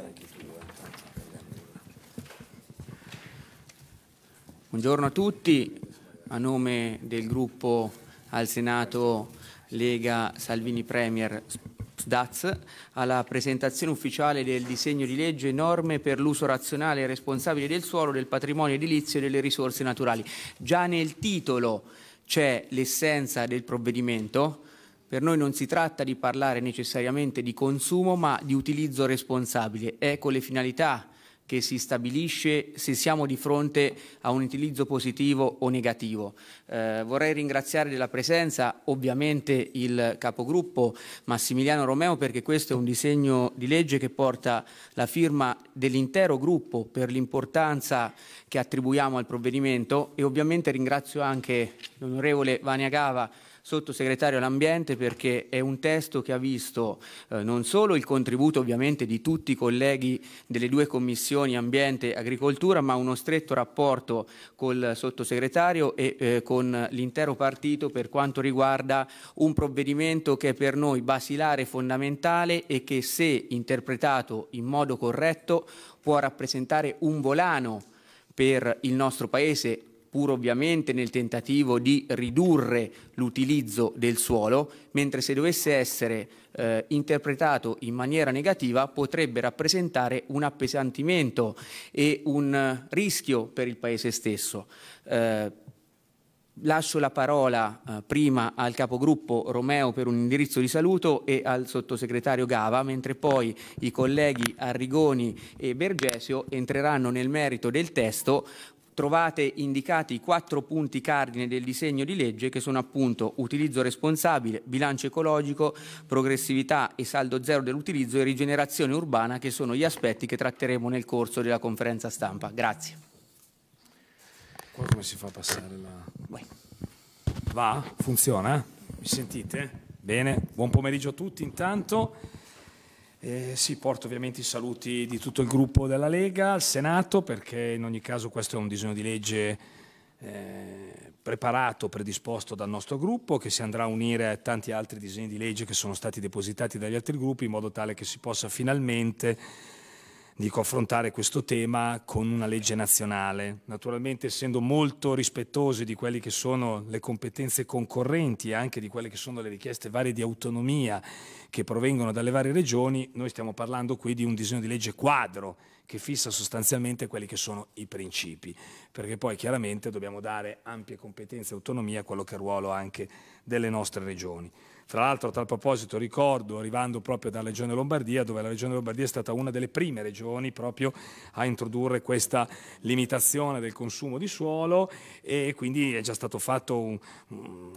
iniziare anche tu. Eh. Buongiorno a tutti, a nome del gruppo al Senato Lega Salvini Premier SDAZ alla presentazione ufficiale del disegno di legge norme per l'uso razionale e responsabile del suolo, del patrimonio edilizio e delle risorse naturali. Già nel titolo c'è l'essenza del provvedimento per noi non si tratta di parlare necessariamente di consumo, ma di utilizzo responsabile. Ecco le finalità che si stabilisce se siamo di fronte a un utilizzo positivo o negativo. Eh, vorrei ringraziare della presenza ovviamente il capogruppo Massimiliano Romeo perché questo è un disegno di legge che porta la firma dell'intero gruppo per l'importanza che attribuiamo al provvedimento e ovviamente ringrazio anche l'onorevole Vania Gava sottosegretario all'ambiente perché è un testo che ha visto eh, non solo il contributo ovviamente di tutti i colleghi delle due commissioni ambiente e agricoltura, ma uno stretto rapporto col sottosegretario e eh, con l'intero partito per quanto riguarda un provvedimento che è per noi basilare, fondamentale e che se interpretato in modo corretto può rappresentare un volano per il nostro Paese, pur ovviamente nel tentativo di ridurre l'utilizzo del suolo, mentre se dovesse essere eh, interpretato in maniera negativa potrebbe rappresentare un appesantimento e un rischio per il Paese stesso. Eh, Lascio la parola eh, prima al capogruppo Romeo per un indirizzo di saluto e al sottosegretario Gava, mentre poi i colleghi Arrigoni e Bergesio entreranno nel merito del testo trovate indicati i quattro punti cardine del disegno di legge che sono appunto utilizzo responsabile, bilancio ecologico, progressività e saldo zero dell'utilizzo e rigenerazione urbana che sono gli aspetti che tratteremo nel corso della conferenza stampa. Grazie. Qua come si fa a passare la... Va? Funziona? Mi sentite? Bene, buon pomeriggio a tutti intanto. Eh, sì, porto ovviamente i saluti di tutto il gruppo della Lega, al Senato, perché in ogni caso questo è un disegno di legge eh, preparato, predisposto dal nostro gruppo, che si andrà a unire a tanti altri disegni di legge che sono stati depositati dagli altri gruppi, in modo tale che si possa finalmente di confrontare questo tema con una legge nazionale. Naturalmente essendo molto rispettosi di quelle che sono le competenze concorrenti e anche di quelle che sono le richieste varie di autonomia che provengono dalle varie regioni, noi stiamo parlando qui di un disegno di legge quadro che fissa sostanzialmente quelli che sono i principi, perché poi chiaramente dobbiamo dare ampie competenze e autonomia a quello che è il ruolo anche delle nostre regioni. Tra l'altro a tal proposito ricordo, arrivando proprio dalla Regione Lombardia, dove la Regione Lombardia è stata una delle prime regioni proprio a introdurre questa limitazione del consumo di suolo e quindi è già stato fatto, un,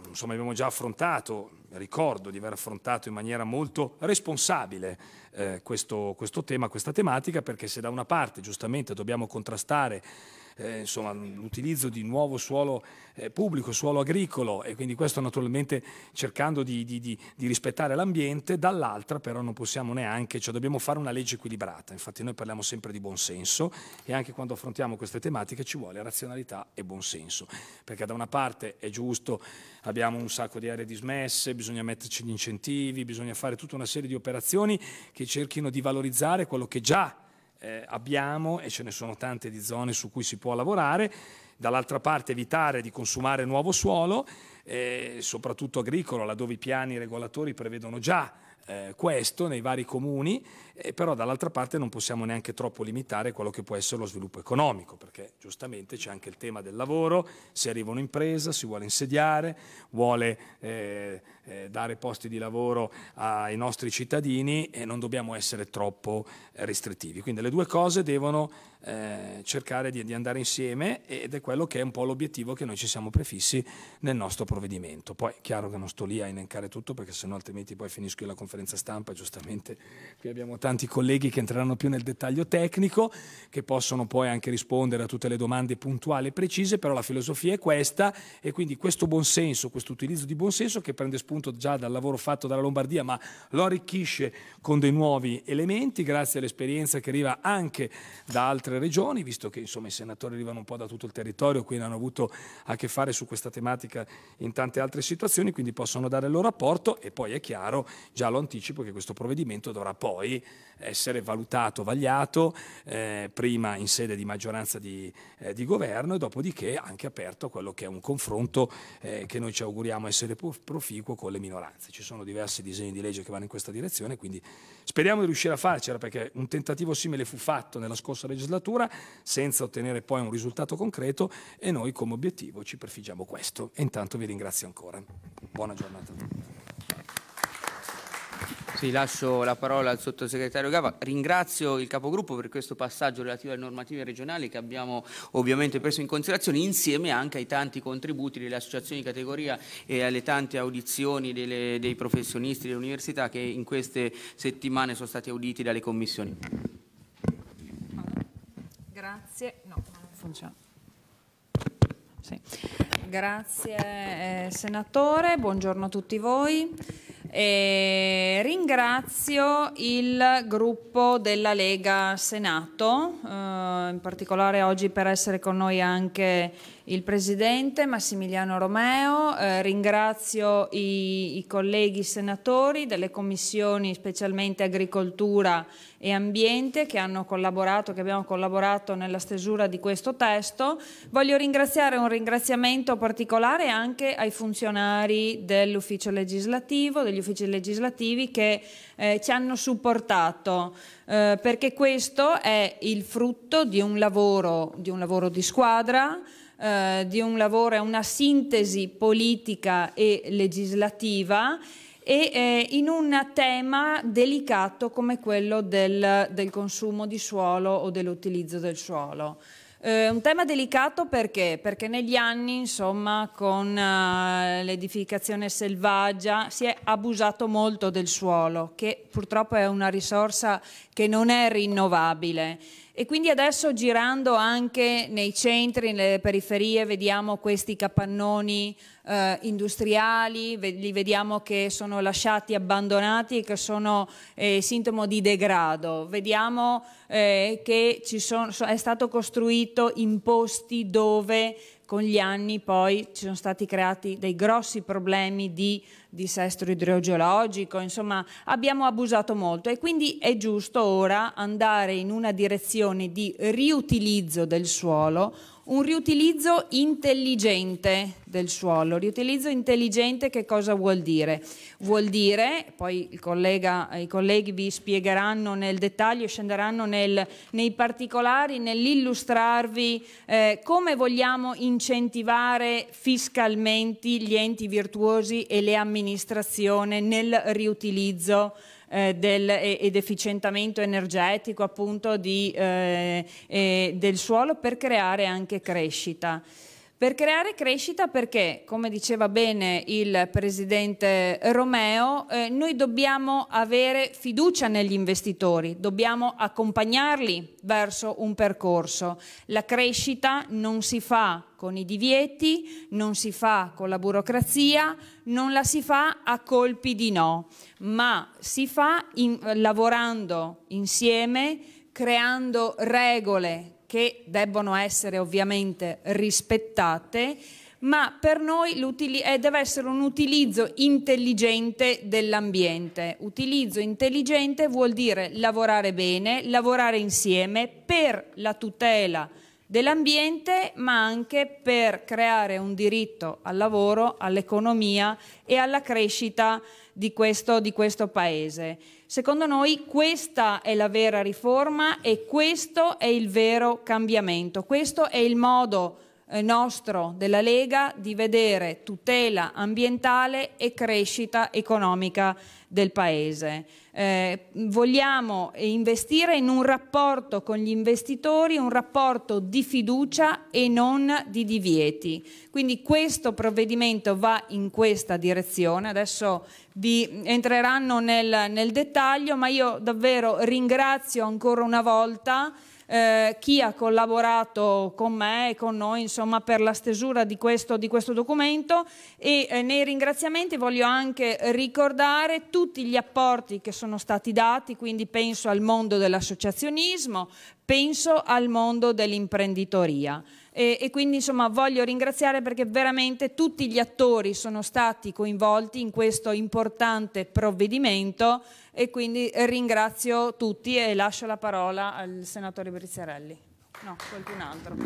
insomma abbiamo già affrontato ricordo di aver affrontato in maniera molto responsabile eh, questo, questo tema, questa tematica, perché se da una parte giustamente dobbiamo contrastare eh, insomma, l'utilizzo di nuovo suolo eh, pubblico, suolo agricolo e quindi questo naturalmente cercando di, di, di, di rispettare l'ambiente, dall'altra però non possiamo neanche, cioè dobbiamo fare una legge equilibrata, infatti noi parliamo sempre di buonsenso e anche quando affrontiamo queste tematiche ci vuole razionalità e buonsenso, perché da una parte è giusto, abbiamo un sacco di aree dismesse, bisogna metterci gli incentivi, bisogna fare tutta una serie di operazioni che cerchino di valorizzare quello che già eh, abbiamo e ce ne sono tante di zone su cui si può lavorare, dall'altra parte evitare di consumare nuovo suolo, eh, soprattutto agricolo, laddove i piani regolatori prevedono già eh, questo nei vari comuni e però dall'altra parte non possiamo neanche troppo limitare quello che può essere lo sviluppo economico, perché giustamente c'è anche il tema del lavoro, se arriva un'impresa, si vuole insediare, vuole eh, eh, dare posti di lavoro ai nostri cittadini e non dobbiamo essere troppo restrittivi. Quindi le due cose devono eh, cercare di, di andare insieme ed è quello che è un po' l'obiettivo che noi ci siamo prefissi nel nostro provvedimento. Poi è chiaro che non sto lì a elencare tutto perché sennò altrimenti poi finisco io la conferenza stampa, giustamente qui abbiamo tanti tanti colleghi che entreranno più nel dettaglio tecnico, che possono poi anche rispondere a tutte le domande puntuali e precise, però la filosofia è questa e quindi questo buonsenso, questo utilizzo di buonsenso che prende spunto già dal lavoro fatto dalla Lombardia, ma lo arricchisce con dei nuovi elementi, grazie all'esperienza che arriva anche da altre regioni, visto che insomma, i senatori arrivano un po' da tutto il territorio, quindi hanno avuto a che fare su questa tematica in tante altre situazioni, quindi possono dare il loro apporto e poi è chiaro, già lo anticipo, che questo provvedimento dovrà poi essere valutato, vagliato, eh, prima in sede di maggioranza di, eh, di, governo e dopodiché anche aperto a quello che è un confronto eh, che noi ci auguriamo essere proficuo con le minoranze. Ci sono diversi disegni di legge che vanno in questa direzione, quindi speriamo di riuscire a farcela perché un tentativo simile fu fatto nella scorsa legislatura senza ottenere poi un risultato concreto e noi come obiettivo ci prefiggiamo questo. E intanto vi ringrazio ancora. Buona giornata a tutti. Sì, lascio la parola al sottosegretario Gava. Ringrazio il capogruppo per questo passaggio relativo alle normative regionali che abbiamo ovviamente preso in considerazione insieme anche ai tanti contributi delle associazioni di categoria e alle tante audizioni delle, dei professionisti delle università che in queste settimane sono stati auditi dalle commissioni. Grazie. No, non funziona. Sì. Grazie eh, senatore, buongiorno a tutti voi. E ringrazio il gruppo della Lega Senato, eh, in particolare oggi per essere con noi anche il Presidente Massimiliano Romeo, eh, ringrazio i, i, colleghi senatori delle commissioni specialmente Agricoltura e Ambiente che hanno collaborato, che abbiamo collaborato nella stesura di questo testo. Voglio ringraziare un ringraziamento particolare anche ai funzionari dell'ufficio legislativo, degli uffici legislativi che eh, ci hanno supportato eh, perché questo è il frutto di un lavoro di, un lavoro di squadra eh, di un lavoro, è una sintesi politica e legislativa e eh, in un tema delicato come quello del, del consumo di suolo o dell'utilizzo del suolo. Eh, un tema delicato perché? Perché negli anni, insomma, con eh, l'edificazione selvaggia si è abusato molto del suolo, che purtroppo è una risorsa che non è rinnovabile. E quindi adesso girando anche nei centri, nelle periferie, vediamo questi capannoni eh, industriali, li vediamo che sono lasciati abbandonati, e che sono eh, sintomo di degrado, vediamo eh, che sono, è stato costruito in posti dove con gli anni poi ci sono stati creati dei grossi problemi di dissesto idrogeologico, insomma abbiamo abusato molto e quindi è giusto ora andare in una direzione di riutilizzo del suolo, un riutilizzo intelligente del suolo. Riutilizzo intelligente che cosa vuol dire? Vuol dire, poi collega, i colleghi vi spiegheranno nel dettaglio, scenderanno nel, nei particolari, nell'illustrarvi eh, come vogliamo incentivare fiscalmente gli enti virtuosi e le amministrazioni nel riutilizzo eh, del, ed efficientamento energetico appunto di, eh, del suolo per creare anche crescita. Per creare crescita perché, come diceva bene il Presidente Romeo, eh, noi dobbiamo avere fiducia negli investitori, dobbiamo accompagnarli verso un percorso. La crescita non si fa con i divieti, non si fa con la burocrazia, non la si fa a colpi di no, ma si fa in, lavorando insieme, creando regole, che debbono essere ovviamente rispettate, ma per noi eh, deve essere un utilizzo intelligente dell'ambiente. Utilizzo intelligente vuol dire lavorare bene, lavorare insieme per la tutela dell'ambiente, ma anche per creare un diritto al lavoro, all'economia e alla crescita di questo, di questo Paese. Secondo noi questa è la vera riforma e questo è il vero cambiamento, questo è il modo eh, nostro della Lega di vedere tutela ambientale e crescita economica del Paese. Eh, vogliamo investire in un rapporto con gli investitori, un rapporto di fiducia e non di divieti. Quindi questo provvedimento va in questa direzione. Adesso vi entreranno nel, nel dettaglio, ma io davvero ringrazio ancora una volta eh, chi ha collaborato con me e con noi insomma, per la stesura di questo, di questo documento e eh, nei ringraziamenti voglio anche ricordare tutti gli apporti che sono stati dati, quindi penso al mondo dell'associazionismo, penso al mondo dell'imprenditoria. E, e, quindi insomma voglio ringraziare perché veramente tutti gli attori sono stati coinvolti in questo importante provvedimento e quindi eh, ringrazio tutti e lascio la parola al senatore Brizzarelli. No, qualcun altro.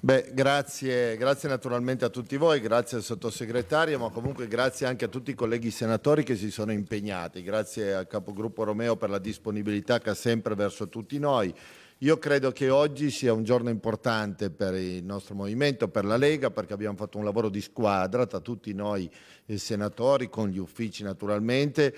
Beh, grazie, grazie, naturalmente a tutti voi, grazie al sottosegretario, ma comunque grazie anche a tutti i colleghi senatori che si sono impegnati, grazie al capogruppo Romeo per la disponibilità che ha sempre verso tutti noi. Io credo che oggi sia un giorno importante per il nostro movimento, per la Lega, perché abbiamo fatto un lavoro di squadra tra tutti noi eh, senatori, con gli uffici naturalmente,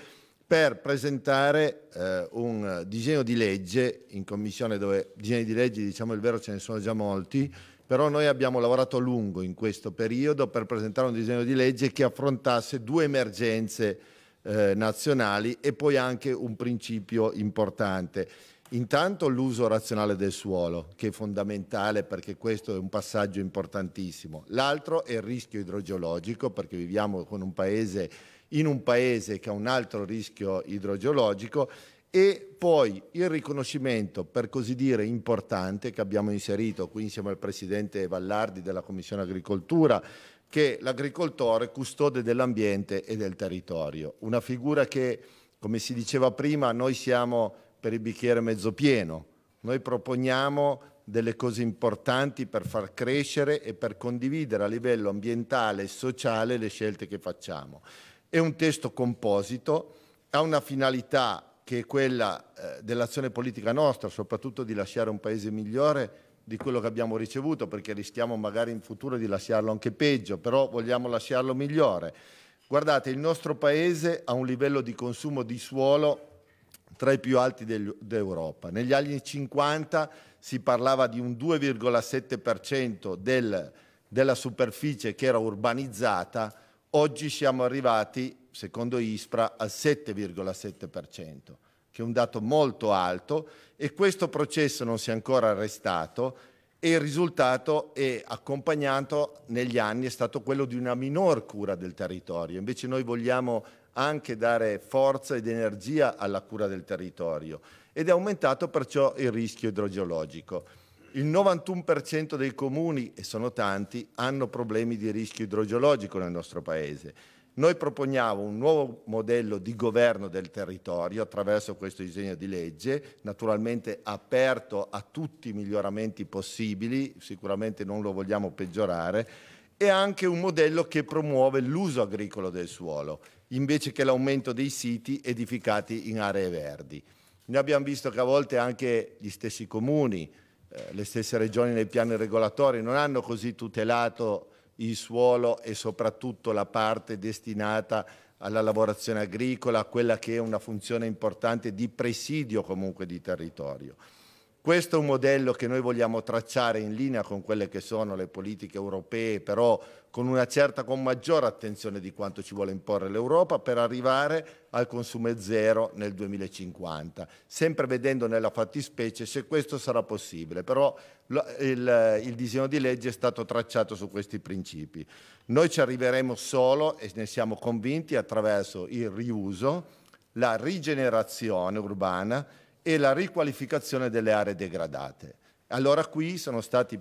per presentare eh, un disegno di legge in commissione dove disegni di legge, diciamo il vero, ce ne sono già molti, però noi abbiamo lavorato a lungo in questo periodo per presentare un disegno di legge che affrontasse due emergenze eh, nazionali e poi anche un principio importante. Intanto l'uso razionale del suolo, che è fondamentale perché questo è un passaggio importantissimo. L'altro è il rischio idrogeologico, perché viviamo un paese, in un paese che ha un altro rischio idrogeologico e poi il riconoscimento, per così dire, importante che abbiamo inserito qui insieme al Presidente Vallardi della Commissione Agricoltura, che l'agricoltore custode dell'ambiente e del territorio. Una figura che, come si diceva prima, noi siamo per il bicchiere mezzo pieno. Noi proponiamo delle cose importanti per far crescere e per condividere a livello ambientale e sociale le scelte che facciamo. È un testo composito, ha una finalità che è quella eh, dell'azione politica nostra, soprattutto di lasciare un paese migliore di quello che abbiamo ricevuto, perché rischiamo magari in futuro di lasciarlo anche peggio, però vogliamo lasciarlo migliore. Guardate, il nostro paese ha un livello di consumo di suolo tra i più alti d'Europa. Negli anni 50 si parlava di un 2,7% del, della superficie che era urbanizzata, oggi siamo arrivati, secondo ISPRA, al 7,7% che è un dato molto alto e questo processo non si è ancora arrestato e il risultato è accompagnato negli anni è stato quello di una minor cura del territorio. Invece noi vogliamo anche dare forza ed energia alla cura del territorio ed è aumentato perciò il rischio idrogeologico. Il 91% dei comuni, e sono tanti, hanno problemi di rischio idrogeologico nel nostro Paese. Noi proponiamo un nuovo modello di governo del territorio attraverso questo disegno di legge, naturalmente aperto a tutti i miglioramenti possibili, sicuramente non lo vogliamo peggiorare, e anche un modello che promuove l'uso agricolo del suolo invece che l'aumento dei siti edificati in aree verdi. Noi abbiamo visto che a volte anche gli stessi comuni, eh, le stesse regioni nei piani regolatori non hanno così tutelato il suolo e soprattutto la parte destinata alla lavorazione agricola, a quella che è una funzione importante di presidio comunque di territorio. Questo è un modello che noi vogliamo tracciare in linea con quelle che sono le politiche europee, però con una certa, con maggiore attenzione di quanto ci vuole imporre l'Europa per arrivare al consumo zero nel 2050, sempre vedendo nella fattispecie se questo sarà possibile, però il, il disegno di legge è stato tracciato su questi principi. Noi ci arriveremo solo, e ne siamo convinti, attraverso il riuso, la rigenerazione urbana e la riqualificazione delle aree degradate. Allora qui sono stati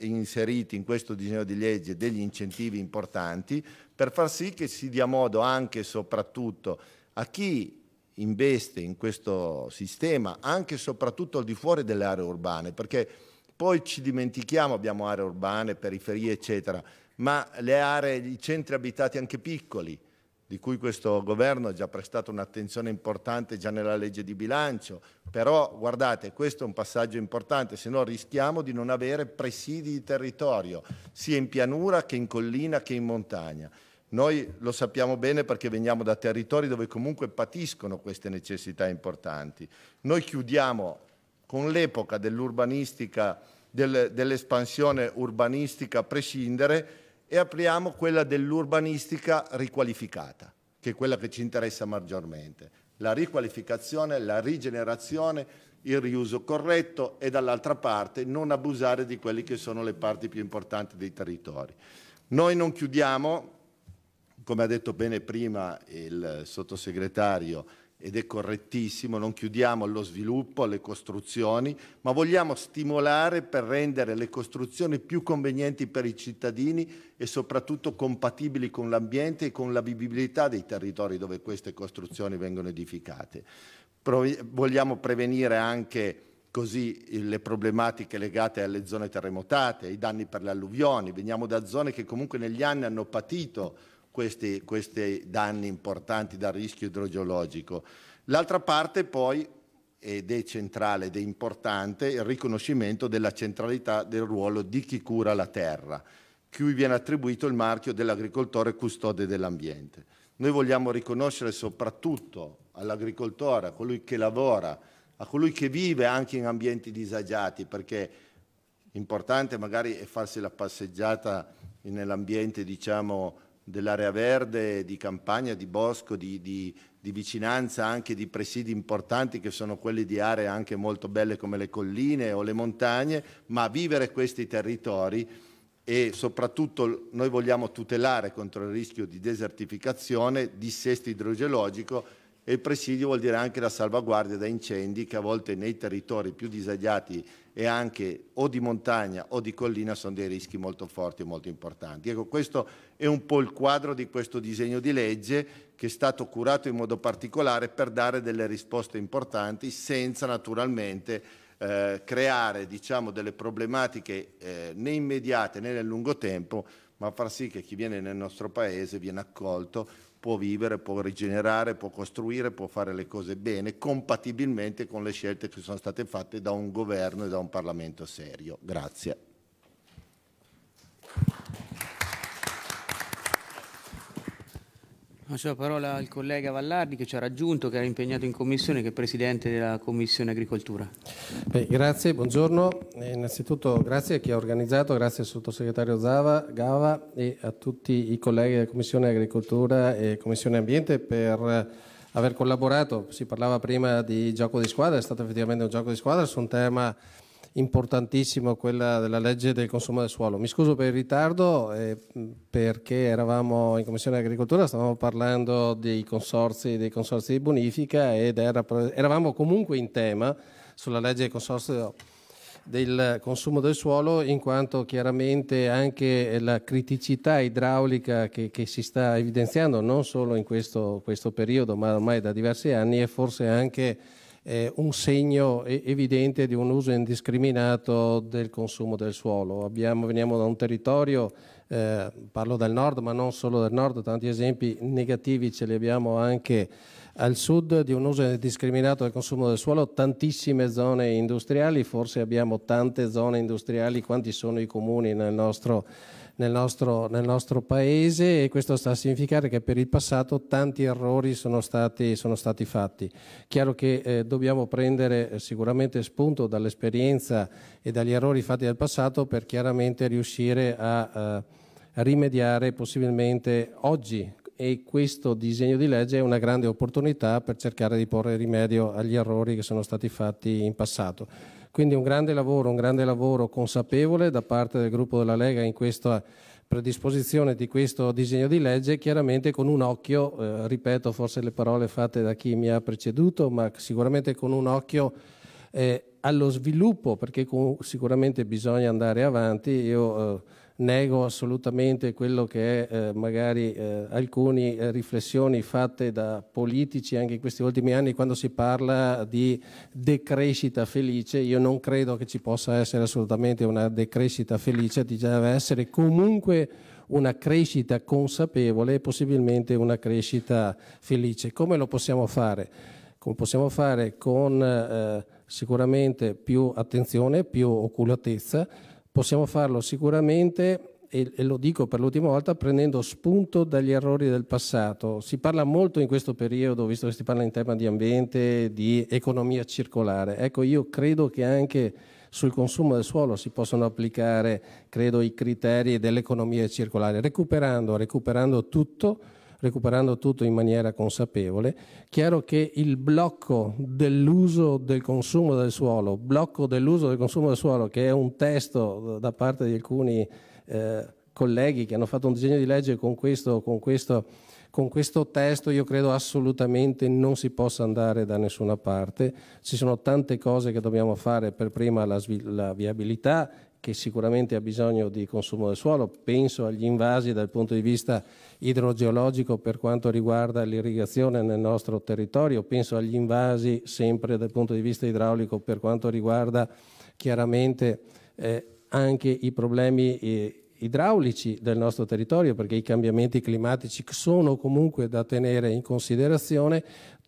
inseriti in questo disegno di legge degli incentivi importanti per far sì che si dia modo anche e soprattutto a chi investe in questo sistema, anche e soprattutto al di fuori delle aree urbane, perché poi ci dimentichiamo, abbiamo aree urbane, periferie, eccetera, ma le aree, i centri abitati anche piccoli, di cui questo governo ha già prestato un'attenzione importante già nella legge di bilancio, però guardate, questo è un passaggio importante, se no rischiamo di non avere presidi di territorio, sia in pianura che in collina che in montagna. Noi lo sappiamo bene perché veniamo da territori dove comunque patiscono queste necessità importanti. Noi chiudiamo con l'epoca dell'urbanistica, del, dell'espansione urbanistica a prescindere, e apriamo quella dell'urbanistica riqualificata, che è quella che ci interessa maggiormente. La riqualificazione, la rigenerazione, il riuso corretto e dall'altra parte non abusare di quelle che sono le parti più importanti dei territori. Noi non chiudiamo, come ha detto bene prima il sottosegretario, ed è correttissimo, non chiudiamo allo sviluppo, alle costruzioni, ma vogliamo stimolare per rendere le costruzioni più convenienti per i cittadini e soprattutto compatibili con l'ambiente e con la vivibilità dei territori dove queste costruzioni vengono edificate. Provi vogliamo prevenire anche così le problematiche legate alle zone terremotate, ai danni per le alluvioni. Veniamo da zone che comunque negli anni hanno patito questi, questi danni importanti dal rischio idrogeologico. L'altra parte poi ed è centrale ed è importante il riconoscimento della centralità del ruolo di chi cura la terra, cui viene attribuito il marchio dell'agricoltore custode dell'ambiente. Noi vogliamo riconoscere soprattutto all'agricoltore, a colui che lavora, a colui che vive anche in ambienti disagiati, perché importante magari è farsi la passeggiata nell'ambiente diciamo, dell'area verde, di campagna, di bosco, di, di, di, vicinanza anche di presidi importanti che sono quelli di aree anche molto belle come le colline o le montagne, ma vivere questi territori e soprattutto noi vogliamo tutelare contro il rischio di desertificazione, dissesto idrogeologico e il presidio vuol dire anche la salvaguardia da incendi che a volte nei territori più disagiati e anche o di montagna o di collina sono dei rischi molto forti e molto importanti. Ecco, questo è un po' il quadro di questo disegno di legge che è stato curato in modo particolare per dare delle risposte importanti senza naturalmente eh, creare diciamo, delle problematiche eh, né immediate né nel lungo tempo ma far sì che chi viene nel nostro paese viene accolto, può vivere, può rigenerare, può costruire, può fare le cose bene, compatibilmente con le scelte che sono state fatte da un governo e da un Parlamento serio. Grazie. Faccio la parola al collega Vallardi che ci ha raggiunto, che era impegnato in commissione, che è presidente della commissione agricoltura. Beh, grazie, buongiorno. E eh, innanzitutto grazie a chi ha organizzato, grazie al sottosegretario Zava, Gava e a tutti i colleghi della commissione agricoltura e commissione ambiente per eh, aver collaborato. Si parlava prima di gioco di squadra, è stato effettivamente un gioco di squadra su un tema importantissimo, quella della legge del consumo del suolo. Mi scuso per il ritardo eh, perché eravamo in Commissione Agricoltura, stavamo parlando dei consorzi, dei consorzi di bonifica ed era, eravamo comunque in tema sulla legge del consorzio del consumo del suolo in quanto chiaramente anche la criticità idraulica che, che si sta evidenziando non solo in questo, questo periodo ma ormai da diversi anni è forse anche eh, un segno evidente di un uso indiscriminato del consumo del suolo. Abbiamo, veniamo da un territorio, eh, parlo del nord, ma non solo del nord, tanti esempi negativi ce li abbiamo anche al sud di un uso indiscriminato del consumo del suolo, tantissime zone industriali, forse abbiamo tante zone industriali, quanti sono i comuni nel nostro territorio nel nostro, nel nostro, paese e questo sta a significare che per il passato tanti errori sono stati, sono stati fatti. Chiaro che eh, dobbiamo prendere eh, sicuramente spunto dall'esperienza e dagli errori fatti dal passato per chiaramente riuscire a... Eh, rimediare possibilmente oggi e questo disegno di legge è una grande opportunità per cercare di porre rimedio agli errori che sono stati fatti in passato. Quindi un grande lavoro, un grande lavoro consapevole da parte del gruppo della Lega in questa predisposizione di questo disegno di legge, chiaramente con un occhio, eh, ripeto forse le parole fatte da chi mi ha preceduto, ma sicuramente con un occhio eh, allo sviluppo, perché sicuramente bisogna andare avanti. Io, eh, nego assolutamente quello che è eh, magari eh, alcune eh, riflessioni fatte da politici anche in questi ultimi anni quando si parla di decrescita felice, io non credo che ci possa essere assolutamente una decrescita felice, ci deve essere comunque una crescita consapevole e possibilmente una crescita felice. Come lo possiamo fare? Come possiamo fare con eh, sicuramente più attenzione, più oculatezza, Possiamo farlo sicuramente, e, e lo dico per l'ultima volta, prendendo spunto dagli errori del passato. Si parla molto in questo periodo, visto che si parla in tema di ambiente, di economia circolare. Ecco, io credo che anche sul consumo del suolo si possono applicare, credo, i criteri dell'economia circolare, recuperando, recuperando tutto recuperando tutto in maniera consapevole. Chiaro che il blocco dell'uso del consumo del suolo, blocco dell'uso del consumo del suolo, che è un testo da parte di alcuni eh, colleghi che hanno fatto un disegno di legge con questo, con questo con questo testo io credo assolutamente non si possa andare da nessuna parte, ci sono tante cose che dobbiamo fare per prima la, la viabilità che sicuramente ha bisogno di consumo del suolo, penso agli invasi dal punto di vista idrogeologico per quanto riguarda l'irrigazione nel nostro territorio, penso agli invasi sempre dal punto di vista idraulico per quanto riguarda chiaramente eh, anche i problemi eh, idraulici del nostro territorio perché i cambiamenti climatici sono comunque da tenere in considerazione,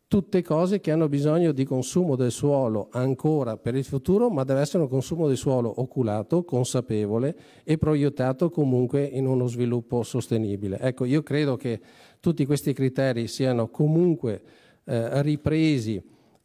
tutte cose che hanno bisogno di consumo del suolo ancora per il futuro, ma deve essere un consumo del suolo oculato, consapevole e proiettato comunque in uno sviluppo sostenibile. Ecco, io credo che tutti questi criteri siano comunque eh, ripresi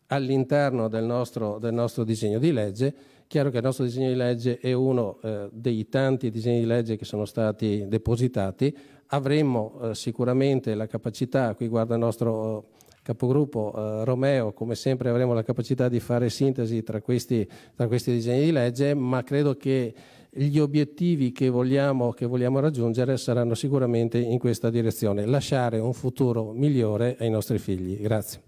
all'interno del nostro, del nostro, disegno di legge. Chiaro che il nostro disegno di legge è uno eh, dei tanti disegni di legge che sono stati depositati. Avremmo eh, sicuramente la capacità, qui guarda il nostro capogruppo eh, Romeo, come sempre avremo la capacità di fare sintesi tra questi, tra questi disegni di legge, ma credo che gli obiettivi che vogliamo, che vogliamo raggiungere saranno sicuramente in questa direzione, lasciare un futuro migliore ai nostri figli. Grazie.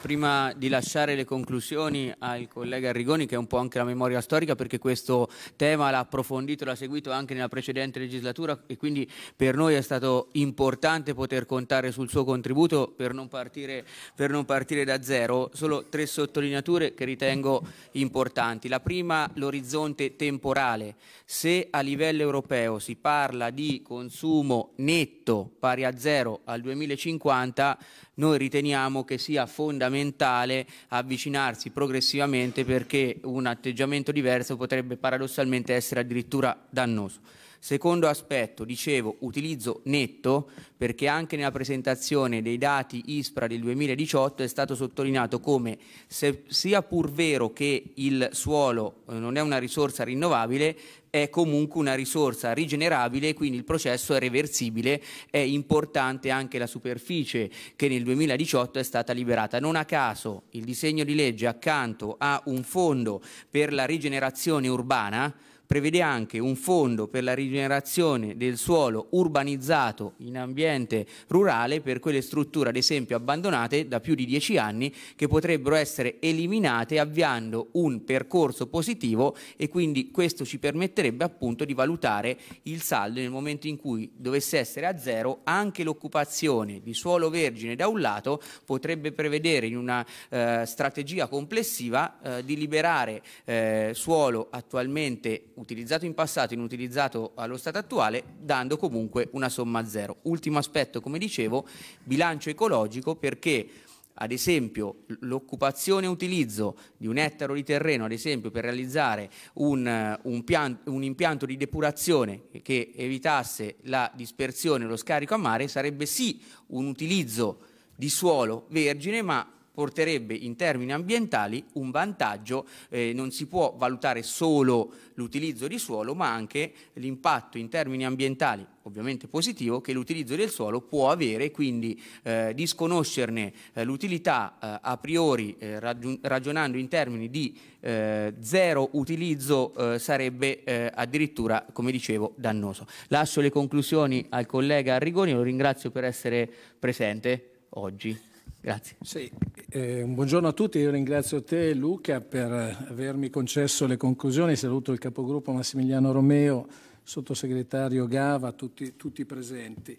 prima di lasciare le conclusioni al collega Arrigoni che è un po' anche la memoria storica, perché questo tema l'ha approfondito, l'ha seguito anche nella precedente legislatura e quindi per noi è stato importante poter contare sul suo contributo per non partire, per non partire da zero. Solo tre sottolineature che ritengo importanti. La prima, l'orizzonte temporale. Se a livello europeo si parla di consumo netto pari a zero al 2050, noi riteniamo che sia fondamentale fondamentale avvicinarsi progressivamente perché un atteggiamento diverso potrebbe paradossalmente essere addirittura dannoso. Secondo aspetto, dicevo, utilizzo netto perché anche nella presentazione dei dati ISPRA del 2018 è stato sottolineato come se, sia pur vero che il suolo eh, non è una risorsa rinnovabile, è comunque una risorsa rigenerabile, quindi il processo è reversibile, è importante anche la superficie che nel 2018 è stata liberata. Non a caso il disegno di legge accanto a un fondo per la rigenerazione urbana, prevede anche un fondo per la rigenerazione del suolo urbanizzato in ambiente rurale per quelle strutture ad esempio abbandonate da più di dieci anni che potrebbero essere eliminate avviando un percorso positivo e quindi questo ci permetterebbe appunto di valutare il saldo nel momento in cui dovesse essere a zero anche l'occupazione di suolo vergine da un lato potrebbe prevedere in una eh, strategia complessiva eh, di liberare eh, suolo attualmente utilizzato in passato, inutilizzato allo stato attuale, dando comunque una somma zero. Ultimo aspetto, come dicevo, bilancio ecologico perché ad esempio l'occupazione e utilizzo di un ettaro di terreno, ad esempio per realizzare un, un, pianto, un, impianto di depurazione che evitasse la dispersione, lo scarico a mare, sarebbe sì un utilizzo di suolo vergine, ma porterebbe in termini ambientali un vantaggio, eh, non si può valutare solo l'utilizzo di suolo ma anche l'impatto in termini ambientali ovviamente positivo che l'utilizzo del suolo può avere, quindi eh, disconoscerne eh, l'utilità eh, a priori eh, ragionando in termini di eh, zero utilizzo eh, sarebbe addirittura, come dicevo, dannoso. Lascio le conclusioni al collega Arrigoni, lo ringrazio per essere presente oggi. Grazie. Sì, eh, buongiorno a tutti, io ringrazio te Luca per avermi concesso le conclusioni, saluto il capogruppo Massimiliano Romeo, sottosegretario Gava, tutti, tutti presenti.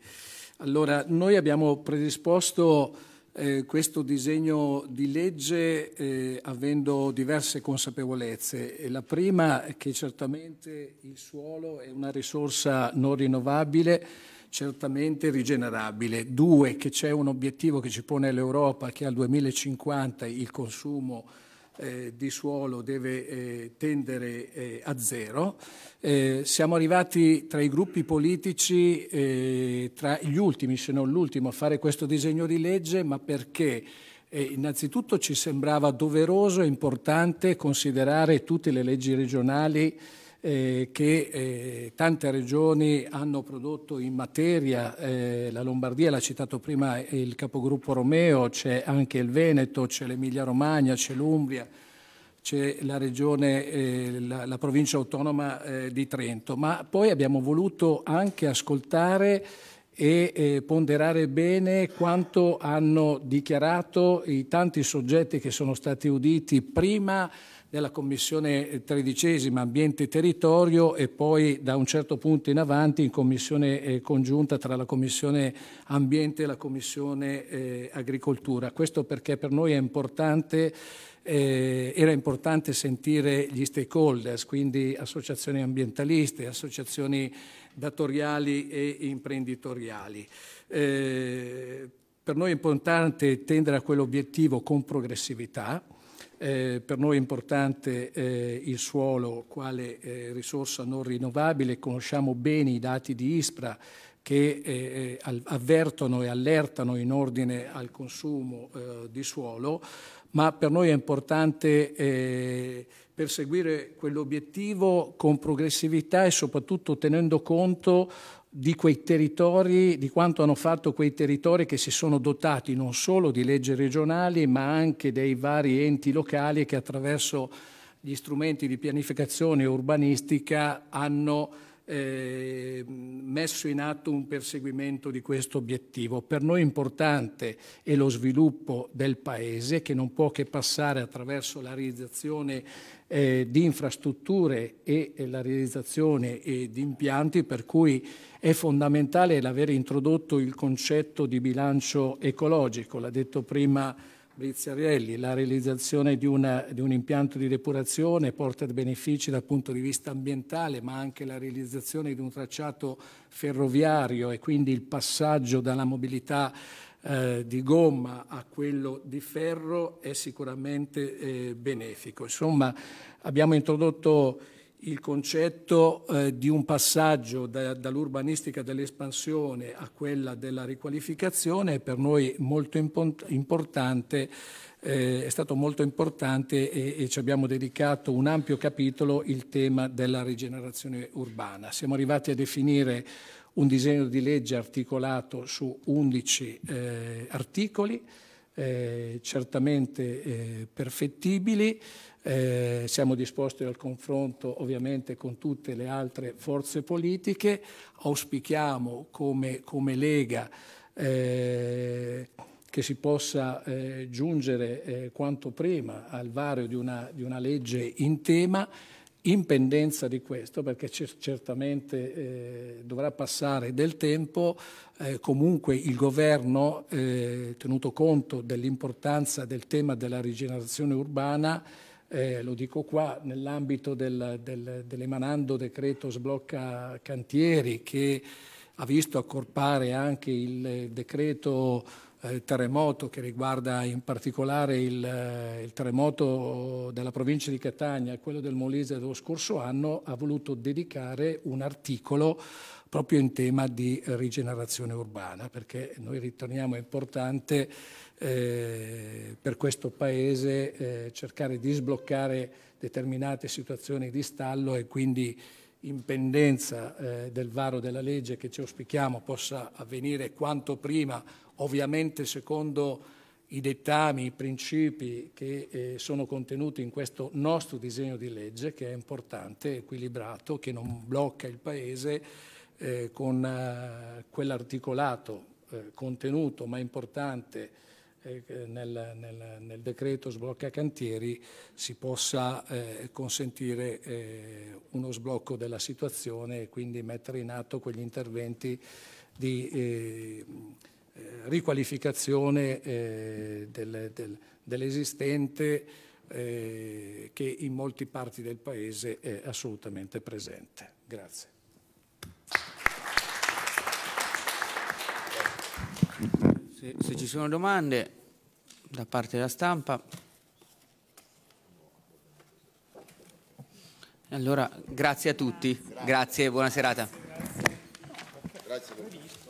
Allora, noi abbiamo predisposto eh, questo disegno di legge eh, avendo diverse consapevolezze. la prima è che certamente il suolo è una risorsa non rinnovabile, certamente rigenerabile. Due, che c'è un obiettivo che ci pone l'Europa che al 2050 il consumo eh, di suolo deve eh, tendere eh, a zero. Eh, siamo arrivati tra i gruppi politici, eh, tra gli ultimi, se non l'ultimo, a fare questo disegno di legge, ma perché eh, innanzitutto ci sembrava doveroso e importante considerare tutte le leggi regionali eh, che eh, tante regioni hanno prodotto in materia, eh, la Lombardia l'ha citato prima eh, il capogruppo Romeo, c'è anche il Veneto, c'è l'Emilia Romagna, c'è l'Umbria, c'è la regione, eh, la, la, provincia autonoma eh, di Trento, ma poi abbiamo voluto anche ascoltare e eh, ponderare bene quanto hanno dichiarato i tanti soggetti che sono stati uditi prima della Commissione tredicesima Ambiente e Territorio e poi da un certo punto in avanti in Commissione eh, congiunta tra la Commissione Ambiente e la Commissione eh, Agricoltura. Questo perché per noi è importante eh, era importante sentire gli stakeholders, quindi associazioni ambientaliste, associazioni datoriali e imprenditoriali. Eh, per noi è importante tendere a quell'obiettivo con progressività, eh, per noi è importante eh, il suolo quale eh, risorsa non rinnovabile, conosciamo bene i dati di ISPRA che eh, eh, avvertono e allertano in ordine al consumo eh, di suolo, ma per noi è importante perseguire quell'obiettivo con progressività e soprattutto tenendo conto di quei territori, di quanto hanno fatto quei territori che si sono dotati non solo di leggi regionali ma anche dei vari enti locali che attraverso gli strumenti di pianificazione urbanistica hanno Ehm, messo in atto un perseguimento di questo obiettivo. Per noi importante è lo sviluppo del Paese che non può che passare attraverso la realizzazione eh, di infrastrutture e, e la realizzazione eh, di impianti per cui è fondamentale l'aver introdotto il concetto di bilancio ecologico, l'ha detto prima Briziarielli, la realizzazione di, una, di, un impianto di depurazione porta benefici dal punto di vista ambientale, ma anche la realizzazione di un tracciato ferroviario e quindi il passaggio dalla mobilità eh, di gomma a quello di ferro è sicuramente eh, benefico. Insomma, abbiamo introdotto il concetto eh, di un passaggio da, dall'urbanistica dell'espansione a quella della riqualificazione è per noi molto importante, eh, è stato molto importante e, e, ci abbiamo dedicato un ampio capitolo il tema della rigenerazione urbana. Siamo arrivati a definire un disegno di legge articolato su 11 eh, articoli, eh, certamente eh, perfettibili, eh, siamo disposti al confronto ovviamente con tutte le altre forze politiche, auspichiamo come, come Lega eh, che si possa eh, giungere eh, quanto prima al vario di una, di una, legge in tema, in pendenza di questo, perché certamente eh, dovrà passare del tempo, eh, comunque il governo, tenuto conto dell'importanza del tema della rigenerazione urbana, eh, lo dico qua, nell'ambito del, del, dell'emanando decreto sblocca cantieri che ha visto accorpare anche il decreto eh, terremoto che riguarda in particolare il, eh, il, terremoto della provincia di Catania, e quello del Molise dello scorso anno, ha voluto dedicare un articolo proprio in tema di rigenerazione urbana, perché noi riteniamo importante eh, per questo Paese eh, cercare di sbloccare determinate situazioni di stallo e quindi in pendenza eh, del varo della legge che ci auspichiamo possa avvenire quanto prima, ovviamente secondo i dettami, i principi che eh, sono contenuti in questo nostro disegno di legge che è importante, equilibrato, che non blocca il Paese eh, con eh, quell'articolato eh, contenuto ma importante eh, nel, nel, nel, decreto sblocca cantieri si possa eh, consentire eh, uno sblocco della situazione e quindi mettere in atto quegli interventi di riqualificazione del, del, dell'esistente che in molti parti del Paese è assolutamente presente. Grazie. Se, se ci sono domande da parte della stampa. Allora, grazie a tutti, grazie, grazie buona serata. Grazie.